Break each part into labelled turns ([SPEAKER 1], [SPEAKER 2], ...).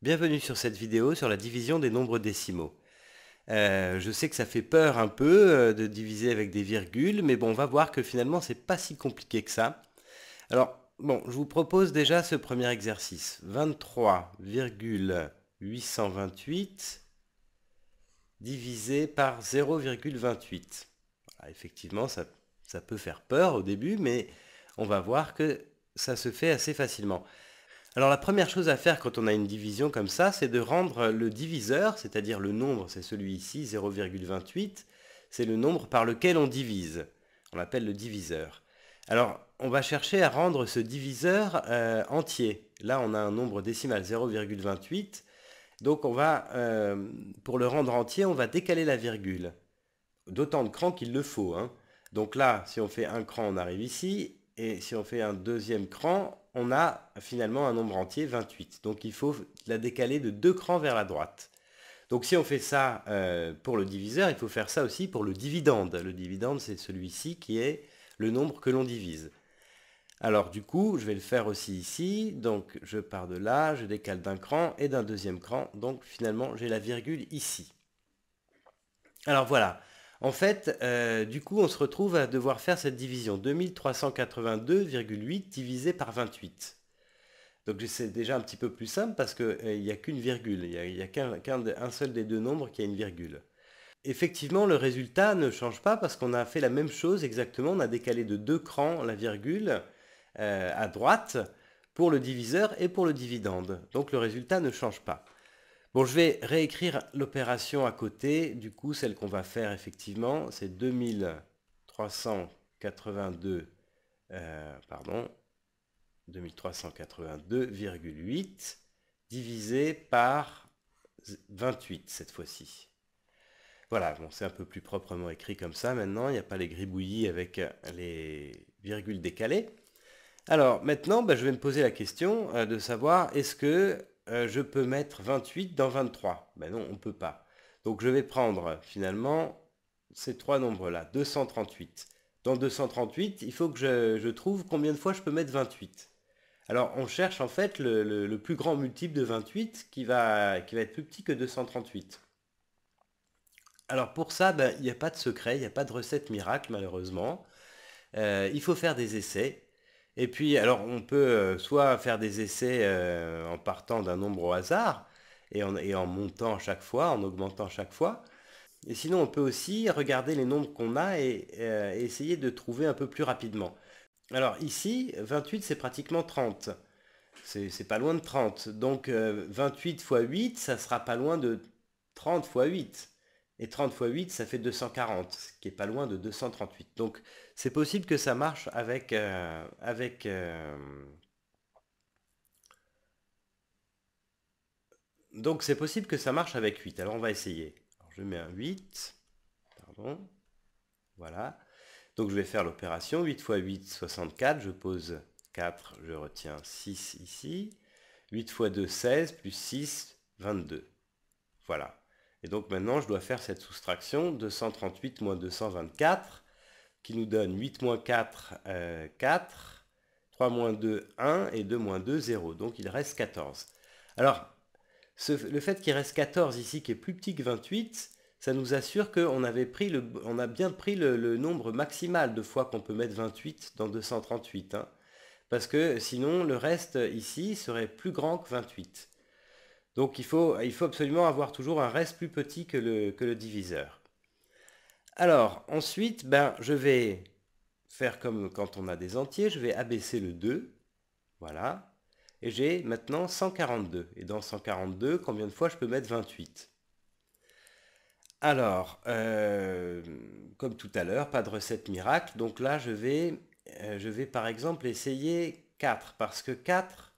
[SPEAKER 1] Bienvenue sur cette vidéo sur la division des nombres décimaux. Euh, je sais que ça fait peur un peu euh, de diviser avec des virgules, mais bon, on va voir que finalement c'est pas si compliqué que ça. Alors, bon, je vous propose déjà ce premier exercice. 23,828 divisé par 0,28. Ah, effectivement, ça peut faire peur au début, mais on va voir que ça se fait assez facilement. Alors la première chose à faire quand on a une division comme ça, c'est de rendre le diviseur, c'est-à-dire le nombre, c'est celui ci 0,28, c'est le nombre par lequel on divise. On l'appelle le diviseur. Alors on va chercher à rendre ce diviseur euh, entier. Là on a un nombre décimal 0,28. Donc on va, euh, pour le rendre entier, on va décaler la virgule. D'autant de crans qu'il le faut. Hein. Donc là, si on fait un cran, on arrive ici. Et si on fait un deuxième cran, on a finalement un nombre entier 28. Donc il faut la décaler de deux crans vers la droite. Donc si on fait ça euh, pour le diviseur, il faut faire ça aussi pour le dividende. Le dividende, c'est celui-ci qui est le nombre que l'on divise. Alors du coup, je vais le faire aussi ici. Donc je pars de là, je décale d'un cran et d'un deuxième cran. Donc finalement, j'ai la virgule ici. Alors voilà, en fait, euh, du coup, on se retrouve à devoir faire cette division 2382,8 divisé par 28. Donc c'est déjà un petit peu plus simple parce qu'il euh, n'y a qu'une virgule, il n'y a, qu'un seul des deux nombres qui a une virgule. Effectivement, le résultat ne change pas parce qu'on a fait la même chose exactement, on a décalé de deux crans la virgule euh, à droite pour le diviseur et pour le dividende. Donc le résultat ne change pas. Bon, je vais réécrire l'opération à côté. Du coup, celle qu'on va faire effectivement, c'est 2382, euh, pardon, 2382,8 divisé par 28 cette fois-ci. Voilà, bon, c'est un peu plus proprement écrit comme ça maintenant, il n'y a pas les gribouillis avec les virgules décalées. Alors maintenant, ben, je vais me poser la question euh, de savoir est-ce que euh, je peux mettre 28 dans 23. Ben non, on ne peut pas. Donc je vais prendre finalement ces trois nombres-là, 238. Dans 238, il faut que je, trouve combien de fois je peux mettre 28. Alors on cherche en fait le, plus grand multiple de 28 qui va, qui va, être plus petit que 238. Alors pour ça, ben, il n'y a pas de secret, il n'y a pas de recette miracle malheureusement. Euh, il faut faire des essais et puis, alors, on peut euh, soit faire des essais euh, en partant d'un nombre au hasard, et en, montant chaque fois, en augmentant chaque fois. Et sinon, on peut aussi regarder les nombres qu'on a et, euh, essayer de trouver un peu plus rapidement. Alors ici, 28, c'est pratiquement 30. C'est pas loin de 30. Donc 28 x 8, ça sera pas loin de 30 x 8. Et 30 x 8, ça fait 240, ce qui est pas loin de 238. Donc c'est possible que ça marche avec, euh, avec euh, Donc c'est possible que ça marche avec 8. Alors on va essayer. je mets un 8. Pardon. Voilà. Donc je vais faire l'opération. 8 x 8, 64. Je pose 4. Je retiens 6 ici. 8 x 2, 16. Plus 6, 22. Voilà. Et donc maintenant, je dois faire cette soustraction. 238 moins 224, qui nous donne 8 moins 4, 4. 3 moins 2, 1. Et 2 moins 2, 0. Donc il reste 14. Alors, le fait qu'il reste 14 ici, qui est plus petit que 28, ça nous assure qu'on on a bien pris le, nombre maximal de fois qu'on peut mettre 28 dans 238. Hein. parce que sinon, le reste ici serait plus grand que 28. Donc il faut, absolument avoir toujours un reste plus petit que le, diviseur. Alors ensuite, ben, je vais faire comme quand on a des entiers, je vais abaisser le 2. Voilà. Et j'ai maintenant 142. Et dans 142, combien de fois je peux mettre 28 Alors, euh, comme tout à l'heure, pas de recette miracle. Donc là, je vais, euh, je vais par exemple essayer 4. Parce que 4,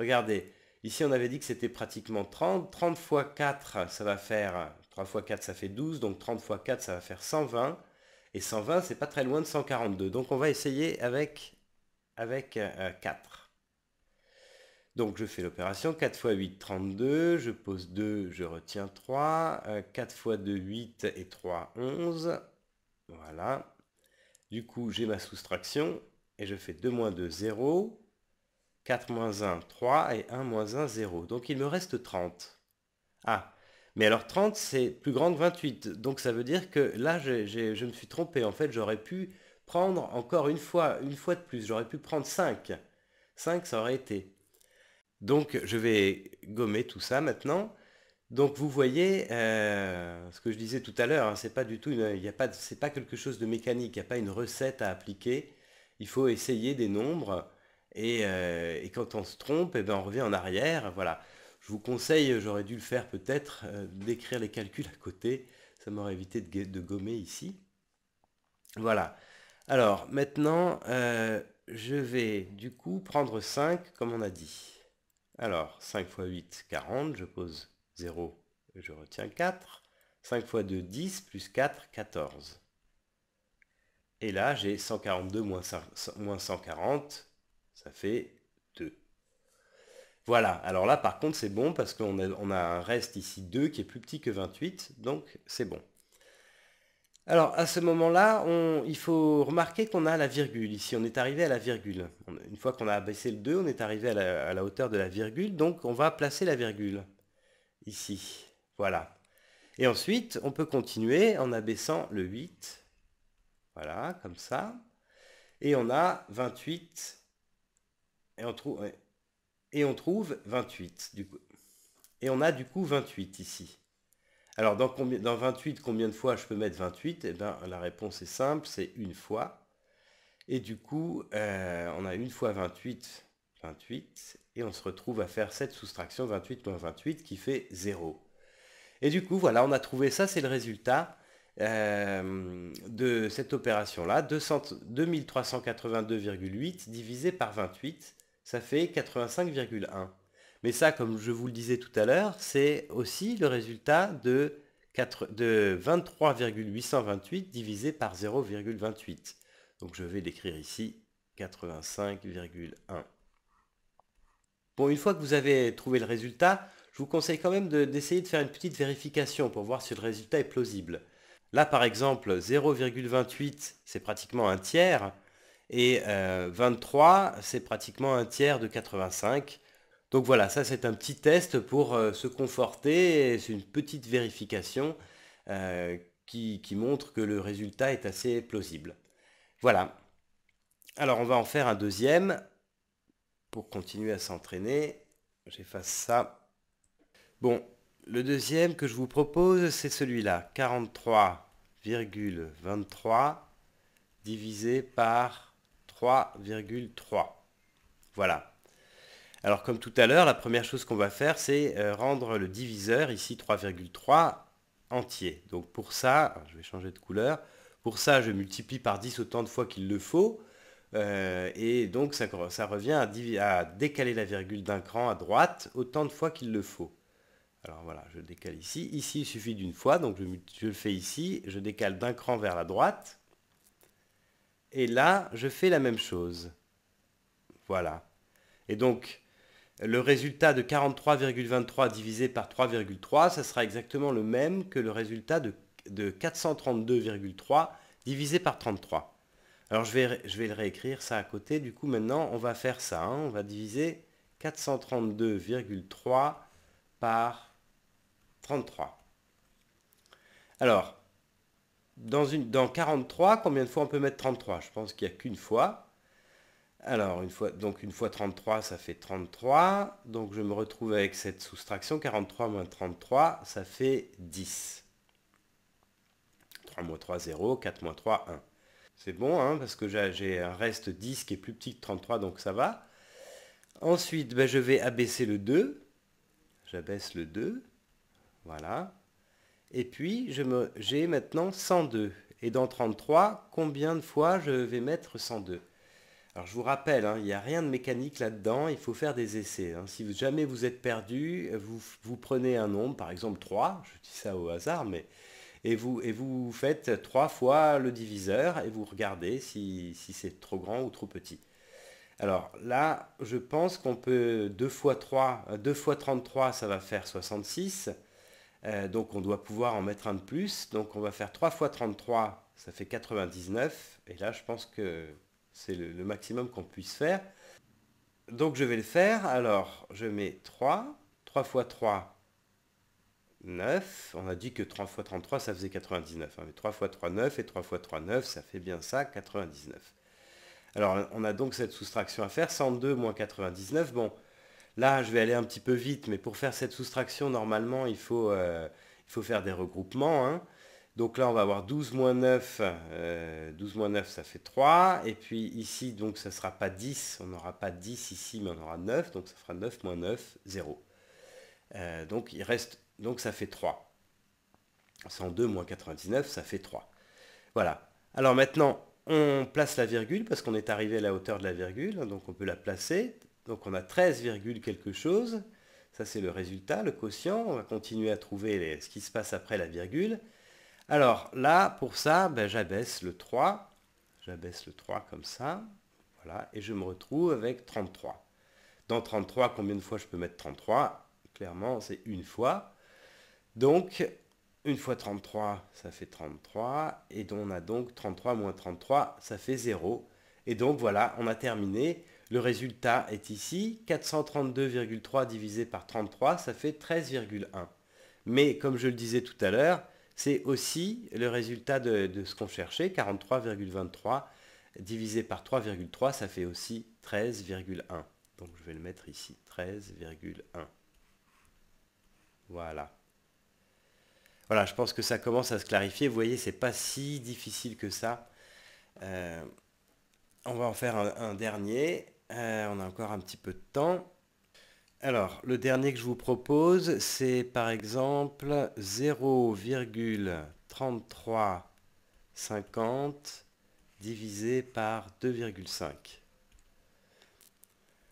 [SPEAKER 1] regardez, Ici, on avait dit que c'était pratiquement 30. 30 fois 4, ça va faire... 3 fois 4, ça fait 12. Donc 30 fois 4, ça va faire 120. Et 120, c'est pas très loin de 142. Donc on va essayer avec, 4. Euh, Donc je fais l'opération. 4 fois 8, 32. Je pose 2, je retiens 3. 4 euh, fois 2, 8 et 3, 11. Voilà. Du coup, j'ai ma soustraction. Et je fais 2 moins 2, 0. 4 moins 1, 3 et 1 moins 1, 0. Donc il me reste 30. Ah, mais alors 30 c'est plus grand que 28. Donc ça veut dire que là je me suis trompé. En fait j'aurais pu prendre encore une fois, une fois de plus. J'aurais pu prendre 5. 5 ça aurait été. Donc je vais gommer tout ça maintenant. Donc vous voyez, euh, ce que je disais tout à l'heure, ce hein, c'est pas du tout, c'est pas quelque chose de mécanique, il n'y a pas une recette à appliquer. Il faut essayer des nombres euh, et, quand on se trompe, eh ben, on revient en arrière. Voilà. Je vous conseille, j'aurais dû le faire peut-être, euh, d'écrire les calculs à côté. Ça m'aurait évité de, gommer ici. Voilà. Alors maintenant, euh, je vais du coup prendre 5 comme on a dit. Alors 5 x 8, 40. Je pose 0, je retiens 4. 5 x 2, 10, plus 4, 14. Et là, j'ai 142 moins 140, ça fait 2. Voilà, alors là par contre c'est bon parce qu'on a, un reste ici 2 qui est plus petit que 28, donc c'est bon. Alors à ce moment-là, il faut remarquer qu'on a la virgule. Ici, on est arrivé à la virgule. une fois qu'on a abaissé le 2, on est arrivé à à la, hauteur de la virgule, donc on va placer la virgule. Ici, voilà. Et ensuite, on peut continuer en abaissant le 8. Voilà, comme ça. Et on a 28 et on, trouve, 28, du coup. Et on a du coup 28 ici. Alors dans, 28, combien de fois je peux mettre 28 Eh bien, la réponse est simple, c'est une fois. Et du coup, euh, on a une fois 28, 28, et on se retrouve à faire cette soustraction 28 moins 28 qui fait 0. Et du coup, voilà, on a trouvé ça, c'est le résultat euh, de cette opération-là, 2382,8 divisé par 28 ça fait 85,1. Mais ça, comme je vous le disais tout à l'heure, c'est aussi le résultat de, 23,828 divisé par 0,28. Donc je vais l'écrire ici, 85,1. Bon, une fois que vous avez trouvé le résultat, je vous conseille quand même d'essayer de, faire une petite vérification pour voir si le résultat est plausible. Là, par exemple, 0,28, c'est pratiquement un tiers. Et 23, euh, c'est pratiquement un tiers de 85. Donc voilà, ça c'est un petit test pour euh, se conforter. C'est une petite vérification euh, qui, qui, montre que le résultat est assez plausible. Voilà. Alors on va en faire un deuxième pour continuer à s'entraîner. J'efface ça. Bon, le deuxième que je vous propose, c'est celui-là. 43,23 divisé par 3,3. Voilà. Alors comme tout à l'heure, la première chose qu'on va faire, c'est euh, rendre le diviseur, ici 3,3, entier. Donc pour ça, je vais changer de couleur, pour ça je multiplie par 10 autant de fois qu'il le faut, euh, et donc ça, revient à, décaler la virgule d'un cran à droite autant de fois qu'il le faut. Alors voilà, je décale ici. Ici, il suffit d'une fois, donc je, je le fais ici, je décale d'un cran vers la droite, et là, je fais la même chose. Voilà. Et donc, le résultat de 43,23 divisé par 3,3, ça sera exactement le même que le résultat de, 432,3 divisé par 33. Alors je vais, je vais, le réécrire ça à côté. Du coup, maintenant, on va faire ça. Hein. On va diviser 432,3 par 33. Alors, dans, 43, combien de fois on peut mettre 33 Je pense qu'il n'y a qu'une fois. Alors, une fois, donc une fois 33, ça fait 33. Donc je me retrouve avec cette soustraction. 43 moins 33, ça fait 10. 3 moins 3, 0. 4 moins 3, 1. C'est bon, hein, parce que j'ai un reste 10 qui est plus petit que 33, donc ça va. Ensuite, ben, je vais abaisser le 2. J'abaisse le 2. Voilà. Et puis, j'ai maintenant 102. Et dans 33, combien de fois je vais mettre 102 alors je vous rappelle, hein, il n'y a rien de mécanique là-dedans, il faut faire des essais. Hein. Si jamais vous êtes perdu, vous, prenez un nombre, par exemple 3, je dis ça au hasard, mais et vous, faites 3 fois le diviseur et vous regardez si, c'est trop grand ou trop petit. Alors là, je pense qu'on peut 2 fois 3, 2 fois 33, ça va faire 66. Euh, donc on doit pouvoir en mettre un de plus. Donc on va faire 3 fois 33, ça fait 99. Et là, je pense que c'est le, maximum qu'on puisse faire. Donc je vais le faire. Alors, je mets 3. 3 fois 3, 9. On a dit que 3 fois 33, ça faisait 99. Hein. mais 3 fois 3, 9. Et 3 fois 3, 9, ça fait bien ça, 99. Alors, on a donc cette soustraction à faire. 102 moins 99. Bon, Là, je vais aller un petit peu vite, mais pour faire cette soustraction, normalement, il faut, euh, il faut faire des regroupements. Hein. Donc là, on va avoir 12 moins 9. 12 euh, moins 9, ça fait 3. Et puis ici, donc, ça ne sera pas 10. On n'aura pas 10 ici, mais on aura 9. Donc ça fera 9 moins 9, 0. Euh, donc, il reste, donc ça fait 3. 102 moins 99, ça fait 3. Voilà. Alors maintenant, on place la virgule parce qu'on est arrivé à la hauteur de la virgule. Hein, donc on peut la placer. Donc on a 13, quelque chose. Ça, c'est le résultat, le quotient. On va continuer à trouver ce qui se passe après la virgule. Alors là, pour ça, ben, j'abaisse le 3. J'abaisse le 3 comme ça. Voilà. Et je me retrouve avec 33. Dans 33, combien de fois je peux mettre 33 Clairement, c'est une fois. Donc, une fois 33, ça fait 33. Et on a donc 33 moins 33, ça fait 0. Et donc voilà, on a terminé le résultat est ici, 432,3 divisé par 33, ça fait 13,1. Mais comme je le disais tout à l'heure, c'est aussi le résultat de, ce qu'on cherchait, 43,23 divisé par 3,3, ça fait aussi 13,1. Donc je vais le mettre ici, 13,1. Voilà. Voilà, je pense que ça commence à se clarifier. Vous voyez, c'est pas si difficile que ça. Euh, on va en faire un dernier. Euh, on a encore un petit peu de temps. Alors, le dernier que je vous propose, c'est par exemple 0,3350 divisé par 2,5.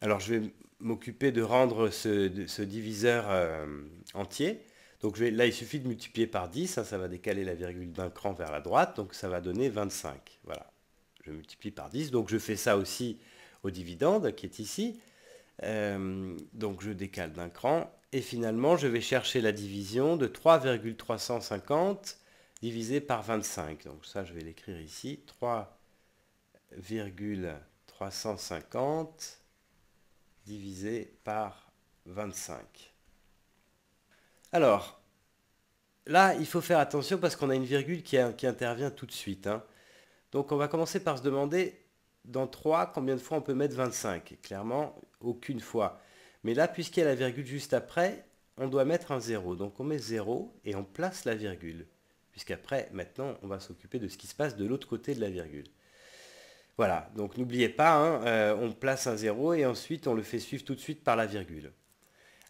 [SPEAKER 1] Alors, je vais m'occuper de rendre ce, diviseur euh, entier. Donc là, il suffit de multiplier par 10, hein, ça va décaler la virgule d'un cran vers la droite, donc ça va donner 25. Voilà, je multiplie par 10, donc je fais ça aussi au dividende qui est ici. Euh, donc je décale d'un cran. Et finalement, je vais chercher la division de 3,350 divisé par 25. Donc ça, je vais l'écrire ici. 3,350 divisé par 25. Alors, là, il faut faire attention parce qu'on a une virgule qui, intervient tout de suite. Hein. Donc on va commencer par se demander dans 3, combien de fois on peut mettre 25 Clairement, aucune fois. Mais là, puisqu'il y a la virgule juste après, on doit mettre un 0. Donc on met 0 et on place la virgule. Puisqu'après, maintenant, on va s'occuper de ce qui se passe de l'autre côté de la virgule. Voilà, donc n'oubliez pas, hein, euh, on place un 0 et ensuite on le fait suivre tout de suite par la virgule.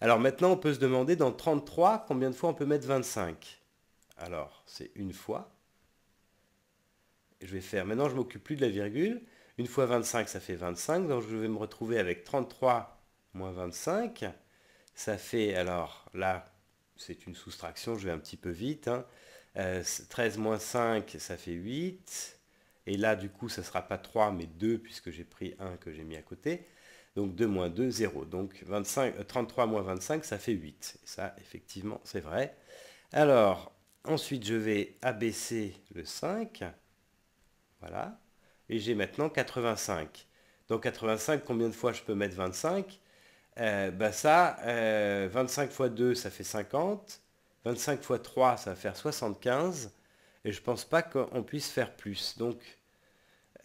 [SPEAKER 1] Alors maintenant, on peut se demander dans 33, combien de fois on peut mettre 25 Alors, c'est une fois. Je vais faire, maintenant je m'occupe plus de la virgule. Une fois 25, ça fait 25. Donc je vais me retrouver avec 33 moins 25. Ça fait, alors là, c'est une soustraction, je vais un petit peu vite. 13 hein. euh, moins 5, ça fait 8. Et là, du coup, ça ne sera pas 3, mais 2, puisque j'ai pris 1 que j'ai mis à côté. Donc 2 moins 2, 0. Donc 25, 33 euh, moins 25, ça fait 8. ça, effectivement, c'est vrai. Alors, ensuite, je vais abaisser le 5. Voilà et j'ai maintenant 85. Donc 85, combien de fois je peux mettre 25 euh, bah ça, 25 euh, fois 2, ça fait 50. 25 fois 3, ça va faire 75. Et je ne pense pas qu'on puisse faire plus. Donc,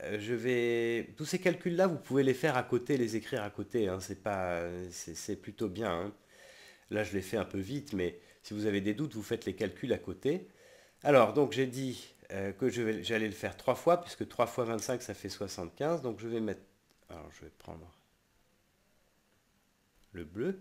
[SPEAKER 1] euh, je vais... Tous ces calculs-là, vous pouvez les faire à côté, les écrire à côté. Hein. C'est pas... C'est plutôt bien. Hein. Là, je l'ai fait un peu vite, mais si vous avez des doutes, vous faites les calculs à côté. Alors, donc, j'ai dit euh, que j'allais le faire 3 fois, puisque 3 fois 25, ça fait 75. Donc je vais mettre... Alors je vais prendre le bleu.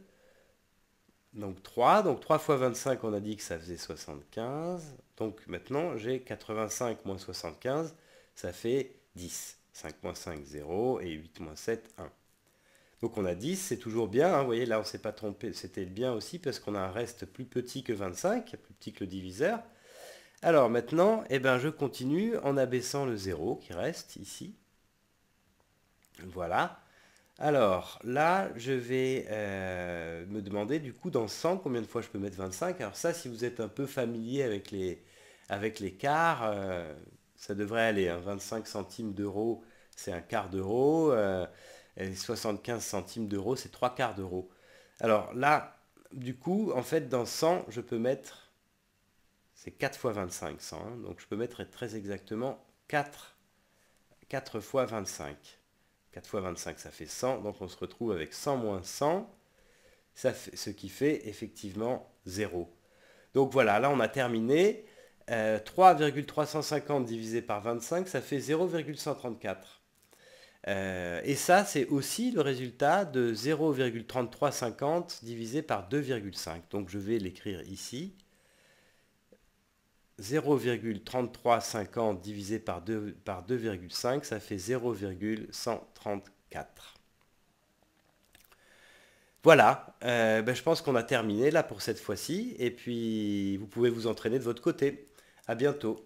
[SPEAKER 1] Donc 3, donc 3 fois 25, on a dit que ça faisait 75. Donc maintenant, j'ai 85 moins 75, ça fait 10. 5 moins 5, 0, et 8 moins 7, 1. Donc on a 10, c'est toujours bien. Hein. Vous voyez, là, on ne s'est pas trompé, c'était bien aussi, parce qu'on a un reste plus petit que 25, plus petit que le diviseur. Alors maintenant, eh ben, je continue en abaissant le 0 qui reste ici. Voilà. Alors là, je vais euh, me demander du coup dans 100 combien de fois je peux mettre 25. Alors ça, si vous êtes un peu familier avec les, avec quarts, euh, ça devrait aller. 25 hein. centimes d'euros, c'est un quart d'euro. Euh, et 75 centimes d'euros, c'est trois quarts d'euro. Alors là, du coup, en fait, dans 100, je peux mettre c'est 4 fois 25, 100. Hein. donc je peux mettre très exactement 4, fois 25. 4 fois 25, ça fait 100. Donc on se retrouve avec 100 moins 100, ce qui fait effectivement 0. Donc voilà, là on a terminé. 3,350 euh, divisé par 25, ça fait 0,134. Euh, et ça, c'est aussi le résultat de 0,3350 divisé par 2,5. Donc je vais l'écrire ici. 0,3350 divisé par 2,5, ça fait 0,134. Voilà, euh, ben, je pense qu'on a terminé là pour cette fois-ci, et puis vous pouvez vous entraîner de votre côté. A bientôt.